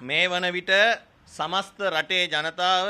මේ වන විට සමස්ත රටේ ජනතාව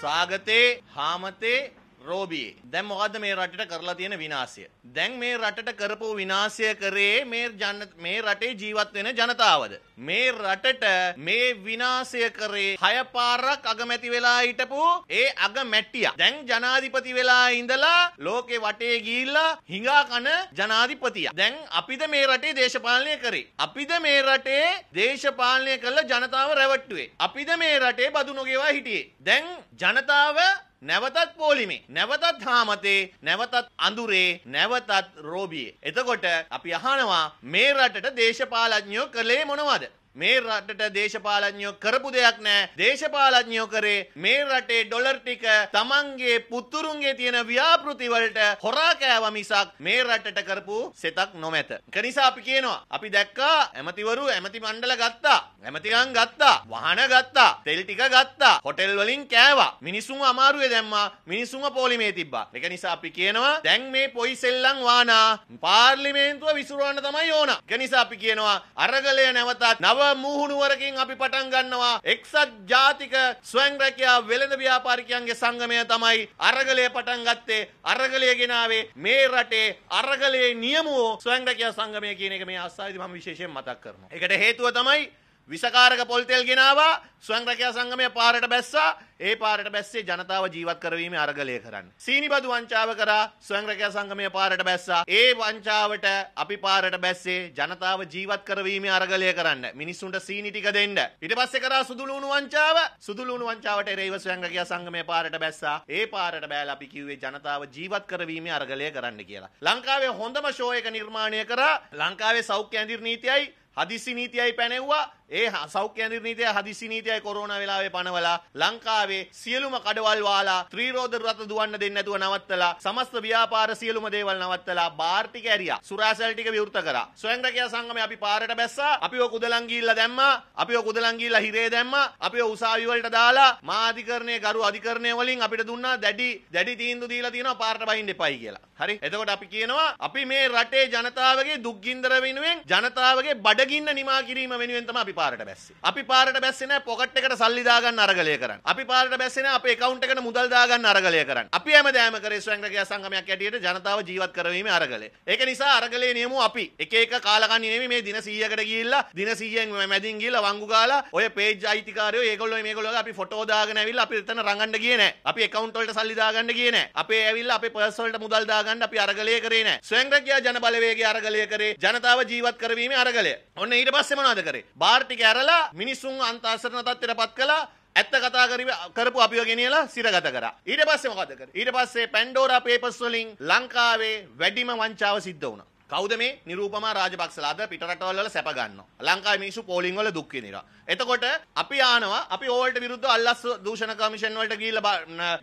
සාගතේ හාමතේ රෝබියේ. දැන් මොකද්ද මේ රටට කරලා තියෙන විනාශය? දැන් මේ රටට කරපු විනාශය කරේ මේ ජන මේ රටේ ජීවත් වෙන ජනතාවද? මේ රටට මේ විනාශය කරේ හය පාරක් අගමැති වෙලා හිටපු ඒ අගමැට්ටියා. දැන් ජනාධිපති වෙලා ඉඳලා ලෝකේ වටේ ගිහිල්ලා හිඟා කන ජනාධිපතියා. දැන් අපිද මේ රටේ දේශපාලනය කරේ. අපිද මේ රටේ දේශපාලනය කළ ජනතාව රැවට්ටුවේ. අපිද මේ රටේ බදු නොගෙවා හිටියේ. දැන් ජනතාව නැවතත් පෝලිමේ නැවතත් හාමතේ නැවතත් අඳුරේ නැවතත් රෝබියේ. එතකොට අපි අහනවා මේ රටට දේශපාලඥයෝ කළේ මොනවද? මේ රටට දේශපාලඥයෝ කරපු දෙයක් නෑ දේශපාලඥයෝ කරේ මේ රටේ ඩොලර් ටික තමන්ගේ පුතුරුන්ගේ තියෙන ව්‍යාපෘති වලට හොරා කෑවා මිසක් මේ රටට කරපු සෙතක් නොමැත. ඒක නිසා අපි කියනවා අපි දැක්කා ඇමතිවරු ඇමති මණ්ඩල ගත්තා. ඇමතිකම් ගත්තා. වහන ගත්තා. තෙල් ටික ගත්තා. හොටෙල් වලින් කෑවා. මිනිසුන් අමාරුවේ දැම්මා. මිනිසුන්ව පොලිමේ තිබ්බා. ඒක නිසා අපි කියනවා දැන් මේ පොයි සෙල්ලම් වානා පාර්ලිමේන්තුව විසිරවන්න තමයි ඕන. ඒක නිසා අපි කියනවා අරගලය නැවතත් නව මුහුණුවරකින් අපි පටන් ගන්නවා එක්සත් ජාතික ස්වයං රැකියා වෙළඳ ව්‍යාපාරිකයන්ගේ සංගමය තමයි අරගලය පටන් ගත්තේ අරගලය ගෙනාවේ මේ රටේ අරගලයේ නියමුවෝ ස්වයං රැකියා සංගමය කියන එක මේ අවස්ථාවේදී මම විශේෂයෙන් මතක් කරනවා. ඒකට හේතුව තමයි විසකාරක පොල්තෙල් ගෙනවා ස්වංග්‍රකයා සංගමය පාරට බැස්සා ඒ පාරට බැස්සේ ජනතාව ජීවත් කරවීම අරගලය කරන්න. සීනිබදු වංචාව කරා ස්වංග්‍රකයා සංගමය පාරට බැස්සා ඒ වංචාවට අපි පාරට බැස්සේ ජනතාව ජීවත් කරවීම අරගලය කරන්න මිනිස්සුන්ට සීනි ටික දෙන්න. ඊට පස්සේ කරා සුදුලුණු වංචාව සුදුලුණු වංචාවට එරෙහිව ස්වංග්‍රකයා සංගමය පාරට බැස්සා ඒ පාරට බෑලා අපි කිව්වේ ජනතාව ජීවත් කරවීම අරගලය කරන්න කියලා. ලංකාවේ හොඳම ෂෝ එක නිර්මාණය කරා ලංකාවේ සෞඛ්‍ය ඇඳිර් නීතියයි හදිසි නීතියයි පැනෙව්වා ඒ සෞඛ්‍ය නිර්ණීතය හදිසි නීතියයි කොරෝනා වෙලාවේ පනවලා ලංකාවේ සියලුම කඩවල් වාලා ත්‍රිරෝද රථ දුවන්න දෙන්නේ නැතුව නවත්තලා සමස්ත ව්‍යාපාර සියලුම දේවල් නවත්තලා බාර් ටික ඇරියා සුරාසැල් ටික විවෘත කරා ස්වයංරැකියා සංගමේ අපි පාරට බැස්සා අපිව කුදලන් ගිහිල්ලා දැම්මා අපිව කුදලන් ගිහිල්ලා හිරේ දැම්මා අපිව උසාවි වලට දාලා මාධිකරණයේ ගරු අධිකරණය වලින් අපිට දුන්නා දැඩි දැඩි තීන්දුව දීලා තියෙනවා පාරට බහින්න එපයි කියලා හරි එතකොට අපි කියනවා අපි මේ රටේ ජනතාවගේ දුක්ගින්දර වෙනුවෙන් ජනතාවගේ බඩගින්න නිමා කිරීම වෙනුවෙන් තමයි අපි අපි පාරට බැස්සේ. අපි පාරට බැස්සේ නෑ පොකට් එකට සල්ලි දාගන්න අරගලය කරන්න. අපි පාරට බැස්සේ නෑ අපේ account එකට මුදල් දාගන්න අරගලය කරන්න. අපි හැමදාම කරේ ශ්‍රැංගකයා සංගමයක් ඇටියට ජනතාව ජීවත් කරවීමේ අරගලය. ඒක නිසා අරගලේ නියමුව අපි එක එක කාලකන්ණි නෙමෙයි මේ දින 100කට ගිහිල්ලා දින 100න් මැදින් ගිහිල්ලා වංගු ගාලා ඔය page අයිතිකාරයෝ ඒගොල්ලෝ මේගොල්ලෝ අපි ෆොටෝ දාගෙන ඇවිල්ලා අපි එතන රඟන්න ගියේ නෑ. අපි account වලට සල්ලි දාගන්න ගියේ නෑ. අපේ ඇවිල්ලා අපේ purse වලට මුදල් දාගන්න අපි අරගලය කරේ නෑ. ශ්‍රැංගකයා ජනබලවේගයේ අරගලය කරේ ජනතාව ජීවත් කරවීමේ අරගලය. ඔන්න ඊට පස්සේ මොනවද කරේ? බාර් පාර්ටි කෑරලා මිනිස්සුන් අන්තාසරණ තත්ත්වයටපත් කළා ඇත්ත කතා කරපු අපිව ගෙනියලා සිරගත කරා. ඊට පස්සේ මොකද කරේ? ඊට පස්සේ පැන්ඩෝරා පේපර්ස් වලින් ලංකාවේ වැඩිම වංචාව සිද්ධ වුණා. කවුද මේ නිරූපම රාජපක්ෂලා අද පිටරටවල් වල සැප ගන්නවා. ලංකාවේ මිනිස්සු පෝලිං වල දුක් විඳිනවා. එතකොට අපි ආනවා අපි ඕවල්ට විරුද්ධව අල්ලස් දූෂණ කමිෂන් වලට ගිහිල්ලා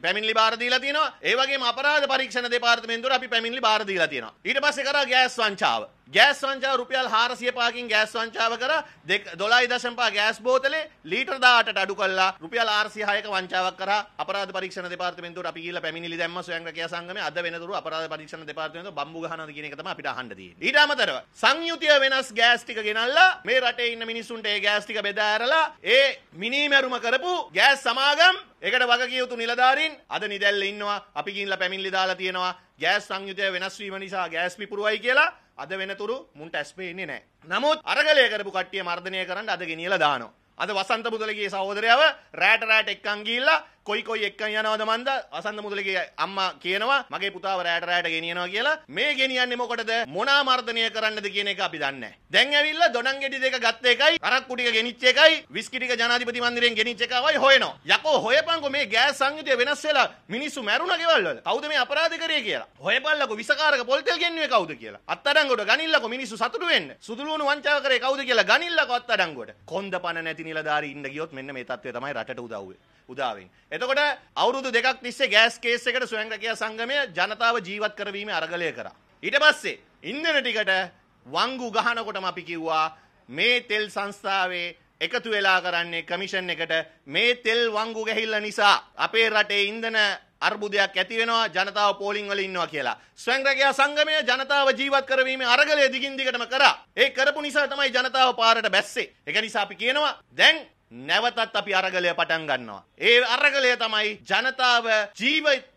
පැමිණිලි බාර දීලා තියෙනවා. ඒ වගේම අපරාධ පරීක්ෂණ දෙපාර්තමේන්තුවට අපි පැමිණිලි බාර දීලා තියෙනවා. ඊට පස්සේ කරා ගෑස් වංචාව. ගෑස් සංචා රුපියල් 405කින් ගෑස් සංචාව කර 12.5 ගෑස් බෝතලේ ලීටර් 18ට අඩු කළා රුපියල් 406ක වංචාවක් කරා අපරාධ පරීක්ෂණ දෙපාර්තමේන්තුවට අපි ගිහිල්ලා පැමිණිලි දැම්ම ස්වයංක්‍රියා සංගමයේ අද වෙනතුරු අපරාධ පරීක්ෂණ දෙපාර්තමේන්තුව බම්බු ගහනවාද කියන එක තමයි අපිට අහන්න තියෙන්නේ ඊට අමතරව සංයුතිය වෙනස් ගෑස් ටික ගෙනල්ලා මේ රටේ ඉන්න මිනිස්සුන්ට ඒ ගෑස් ටික බෙදා ඇරලා ඒ මිනිමැරුම කරපු ගෑස් සමාගම් ඒකට වගකියුතු නිලධාරීන් අද නිදැල්ල ඉන්නවා අපි ගිහිල්ලා පැමිණිලි දාලා තියෙනවා ගෑස් සංයුතය වෙනස් වීම නිසා ගෑස් පිපුරුවයි කියලා අද වෙනතුරු මුන්ට ඇස් පේන්නේ නැහැ. නමුත් අරගලය කරපු කට්ටිය මර්ධනය කරන්න අද ගෙනියලා දානවා. අද වසන්ත මුදලගේ සහෝදරයව රෑට රෑට එක්කන් ගිහිල්ලා කොයි කොයි එක්ක යනවද මන්ද වසන්ත මුදලගේ අම්මා කියනවා මගේ පුතාව රැට රැට ගෙනියනවා කියලා මේ ගෙනියන්නේ මොකටද මොනා මර්ධනය කරන්නද කියන එක අපි දන්නේ දැන් ඇවිල්ලා දොණන් ගෙඩි දෙක ගත්ත එකයි අරක්කු ටික ගෙනිච්ච එකයි විස්කි ටික ජනාධිපති මන්දිරයෙන් ගෙනිච්ච එකමයි හොයනවා යකෝ හොයපන්කෝ මේ ගෑස් සංයුතිය වෙනස් වෙලා මිනිස්සු මැරුණ ගෙවල් වල කවුද මේ අපරාධ කරේ කියලා හොයපල්ලකෝ විසකාරක පොල්තෙල් ගෙන්නුවේ කවුද කියලා අත්අඩංගුවට ගනිල්ලකෝ මිනිස්සු සතුටු වෙන්න සුදුලුණු වංචාව කරේ කවුද කියලා ගනිල්ලකෝ අත්අඩංගුවට කොන්ද පණ නැති නිලධාරී ඉන්න ගියොත් මෙන්න මේ තත්ත්වය තමයි රටට උදව්වේ උදාවෙන්. එතකොට අවුරුදු දෙකක් තිස්සේ ගෑස් කේස් එකට ස්වයංරැකියා සංගමය ජනතාව ජීවත් කරවීමේ අරගලය කරා. ඊට පස්සේ ඉන්ධන ටිකට වංගු ගහනකොටම අපි කිව්වා මේ තෙල් සංස්ථාවේ එකතු වෙලා කරන්නේ කමිෂන් එකට මේ තෙල් වංගු ගැහිල්ල නිසා අපේ රටේ ඉන්ධන අර්බුදයක් ඇති වෙනවා ජනතාව පෝලිං වල ඉන්නවා කියලා. ස්වයංරැකියා සංගමය ජනතාව ජීවත් කරවීමේ අරගලය දිගින් දිගටම කරා. ඒ කරපු නිසා තමයි ජනතාව පාරට බැස්සේ. ඒක නිසා අපි කියනවා දැන් නැවතත් අපි අරගලය පටන් ගන්නවා. ඒ අරගලය තමයි ජනතාව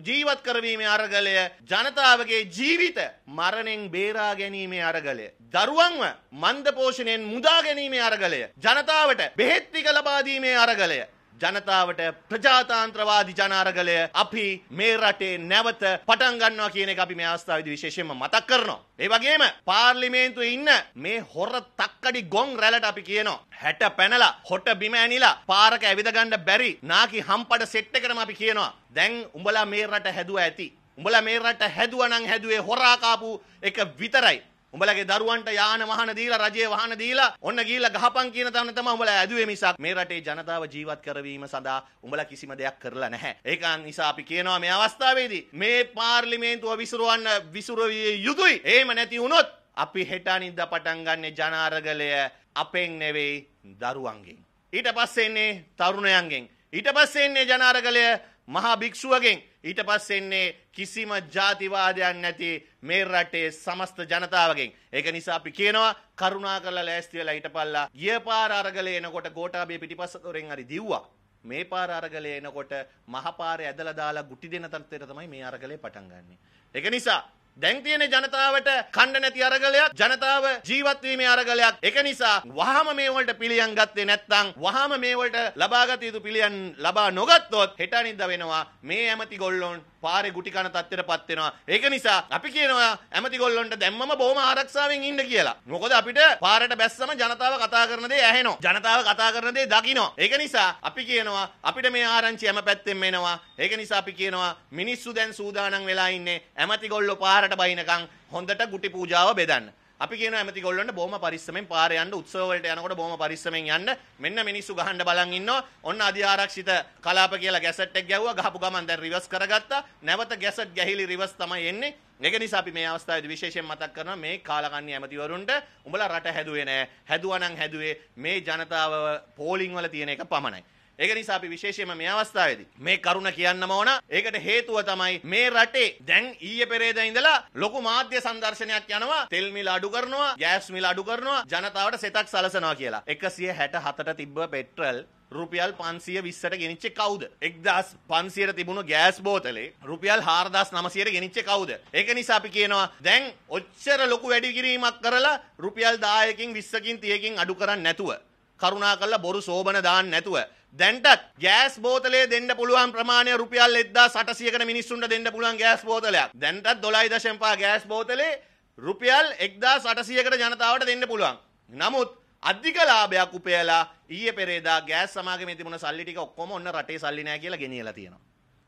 ජීවත් කරවීමේ අරගලය ජනතාවගේ ජීවිත මරණෙන් බේරා ගැනීමේ අරගලය. දරුවන්ව මන්ද පෝෂණයෙන් මුදා ගැනීමේ අරගලය. ජනතාවට බෙහෙත් ටික ලබා දීමේ අරගලය. ජනතාවට ප්‍රජාතාන්ත්‍රවාදි ජනාරගලය අපි මේ රටේ නැවත පටන් ගන්නවා කියන එක අපි මේ අවස්ථාවේදී විශේෂයෙන්ම මතක් කරනවා. ඒ වගේම පාර්ලිමේන්තුවේ ඉන්න මේ හොර තක්කඩි ගොන් රැළට අපි කියනවා. හැට පැනලා හොට බිම ඇනිලා පාරක ඇවිද ගන්න බැරි නාකි හම්පඩ සෙට් එකටම අපි කියනවා. දැන් උඹලා මේ රට හැදුවා ඇති. උඹලා මේ රට හැදුවා නම් හැදුවේ හොරා කාපු එක විතරයි. උඹලගේ දරුවන්ට යාන වාහන දීලා රජයේ වාහන දීලා ඔන්න ගිහිල්ලා ගහපන් කියන තැන තමයි උඹලා ඇදුවේ මිසක් මේ රටේ ජනතාව ජීවත් කරවීම සඳහා උඹලා කිසිම දෙයක් කරලා නැහැ. ඒක නිසා අපි කියනවා මේ අවස්ථාවේදී මේ පාර්ලිමේන්තුව විසිරවන්න විසිරුවිය යුතුයි. එහෙම නැති වුණොත් අපි හෙට අනිද්දා පටන් ගන්න ජනාරගලය අපෙන් නෙවෙයි දරුවන්ගෙන්. ඊට පස්සේ එන්නේ තරුණයන්ගෙන්. ඊට පස්සේ එන්නේ ජනාරගලය මහා භික්ෂුවගෙන් ඊට පස්සේ එන්නේ කිසිම ಜಾතිවාදයක් නැති මේ රටේ සමස්ත ජනතාවගෙන්. ඒක නිසා අපි කියනවා කරුණා කරලා ලෑස්ති වෙලා හිටපල්ලා. ගිය පාර අරගලේ එනකොට ගෝඨාභය පිටිපස්සතොරෙන් හරි දිව්වා. මේ පාර අරගලේ එනකොට මහපාරේ ඇදලා දාලා ගුටි දෙන තත්ත්වයට තමයි මේ අරගලේ පටන් ගන්නෙ. ඒක නිසා දැන් තියෙන ජනතාවට කණ්ඩ නැති අරගලයක් ජනතාව ජීවත්වීමේ අරගලයක් ඒක නිසා වහම මේ වලට පිළියම් ගත්තේ නැත්නම් වහම මේ වලට ලබාගත යුතු පිළියම් ලබා නොගත්තොත් හෙට අනිද්දා වෙනවා මේ ඇමති ගොල්ලොන් පාරේ ගුටි කන තත්ත්වයටපත් වෙනවා. ඒක නිසා අපි කියනවා ඇමති ගොල්ලොන්ට දැම්මම බොහොම ආරක්ෂාවෙන් ඉන්න කියලා. මොකද අපිට පාරට බැස්සම ජනතාව කතා කරන දේ ඇහෙනවා. ජනතාව කතා කරන දේ දකිනවා. ඒක නිසා අපි කියනවා අපිට මේ ආරංචි හැම පැත්තෙම එනවා. ඒක නිසා අපි කියනවා මිනිස්සු දැන් සූදානම් වෙලා ඉන්නේ ඇමති ගොල්ලෝ පාරට බයිනකම් හොඳට ගුටි පූජාව බෙදන්න. අපි කියන ඇමති ගොල්ලොන්ට බොහොම පරිස්සමෙන් පාර යන්න උත්සව වලට යනකොට බොහොම පරිස්සමෙන් යන්න මෙන්න මිනිස්සු ගහන්න බලන් ඉන්නවා ඔන්න අධිආරක්ෂිත කලාප කියලා ගැසට් එක ගැව්වා ගහපු ගමන් දැන් රිවර්ස් කරගත්තා නැවත ගැසට් ගැහිලි රිවර්ස් තමයි එන්නේ ඒක නිසා අපි මේ අවස්ථාවේදී විශේෂයෙන් මතක් කරනවා මේ කාලකන්ණි ඇමතිවරුන්ට උඹලා රට හැදුවේ නෑ හැදුවා නම් හැදුවේ මේ ජනතාව පෝලිං වල තියෙන එක පමණයි ඒක නිසා අපි විශේෂයෙන්ම මේ අවස්ථාවේදී මේ කරුණ කියන්නම ඕන. ඒකට හේතුව තමයි මේ රටේ දැන් ඊයේ පෙරේදා ඉඳලා ලොකු මාධ්‍ය සංදර්ශනයක් යනවා. තෙල් මිල අඩු කරනවා, ගෑස් මිල අඩු කරනවා, ජනතාවට සෙතක් සලසනවා කියලා. 167ට තිබ්බ පෙට්‍රල් රුපියල් පන්සිය විස්සට ගෙනනිච්ච කවුද. එක්දස් පන්සියට තිබුණු ගෑස් බෝතලේ රුපියල් හාරදස් නමසයට ගෙනනිච්ච කවුද. ඒක නිසා අපි කියනවා දැන් ඔච්චර ලොකු වැඩිකිරීමක් කරලා රුපියල් දායකින් විස්සකින් තියකින් අඩු කරන්න නැතුව. කරුණා කරලා බොරු සෝබන දාන්න නැතුව දැන්ටත් ගෑස් බෝතලේ දෙන්න පුළුවන් ප්‍රමාණය රුපියල් 1600කට මිනිස්සුන්ට දෙන්න පුළුවන් ගෑස් බෝතලයක්. දැන්ටත් 12.5 ගෑස් බෝතලේ රුපියල් 1800කට ජනතාවට දෙන්න පුළුවන්. නමුත් අධික ලාභයක් උපයලා ඊයේ පෙරේදා ගෑස් සමාගමේ තිබුණ සල්ලි ටික ඔක්කොම ඔන්න රටේ සල්ලි නැහැ කියලා ගෙනියලා තියෙනවා.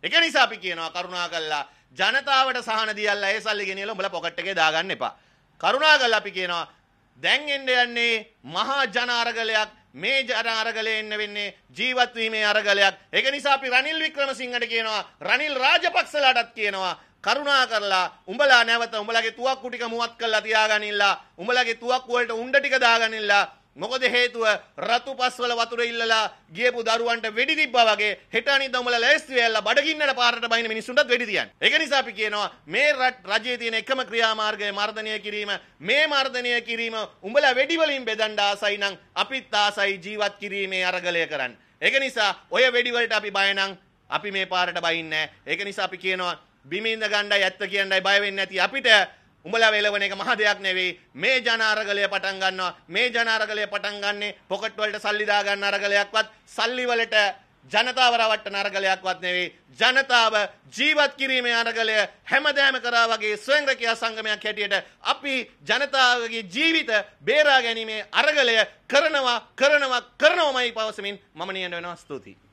ඒක නිසා අපි කියනවා කරුණා කරලා ජනතාවට සහන දීලා ඒ සල්ලි ගෙනියලා උඹලා පොකට් එකේ දාගන්න එපා. කරුණා කරලා අපි කියනවා දැන් එන්න යන්නේ මහා ජන අරගලයක් මේ ජන අරගලේ එන්න වෙන්නේ ජීවත් වීමේ අරගලයක්. ඒක නිසා අපි රනිල් වික්‍රමසිංහට කියනවා රනිල් රාජපක්ෂලාටත් කියනවා කරුණා කරලා උඹලා නැවත උඹලගේ තුවක්කු ටික මුවත් කරලා තියාගනින්නලා උඹලගේ තුවක්කු වලට උණ්ඩ ටික දාගනින්නලා මොකද හේතුව රතුපස්වල වතුර ඉල්ලලා ගියපු දරුවන්ට වෙඩි තිබ්බා වගේ හෙට අනිද්දා උඹලා ලෑස්ති වෙලා බඩගින්නට පාරට බයින මිනිස්සුන්ටත් වෙඩි තියන්නේ. ඒක නිසා අපි කියනවා මේ රජයේ තියෙන එකම ක්‍රියාමාර්ගය මර්ධනය කිරීම මේ මර්ධනය කිරීම උඹලා වෙඩි වලින් බෙදන්න ආසයි නම් අපිත් ආසයි ජීවත් කිරීමේ අරගලය කරන්න. ඒක නිසා ඔය වෙඩි වලට අපි බය නම් අපි මේ පාරට බයින්නේ නැහැ. ඒක නිසා අපි කියනවා බිමින්ද ගණ්ඩායි ඇත්ත කියන්නයි බය වෙන්නේ නැති අපිට උඹලා වේලවන එක මහ දෙයක් නෙවෙයි මේ ජනාරගලය පටන් ගන්නවා මේ ජනාරගලය පටන් ගන්නේ පොකට් වලට සල්ලි දා ගන්න අරගලයක්වත් සල්ලි වලට ජනතාව රවට්ටන අරගලයක්වත් නෙවෙයි ජනතාව ජීවත් කිරීමේ අරගලය හැමදාම කරා වගේ ස්වයංක්‍රියා සංගමයක් හැටියට අපි ජනතාවගේ ජීවිත බේරා ගැනීමේ අරගලය කරනවා කරනවා කරනවාමයි පවසමින් මම නියන වෙනවා ස්තුතියි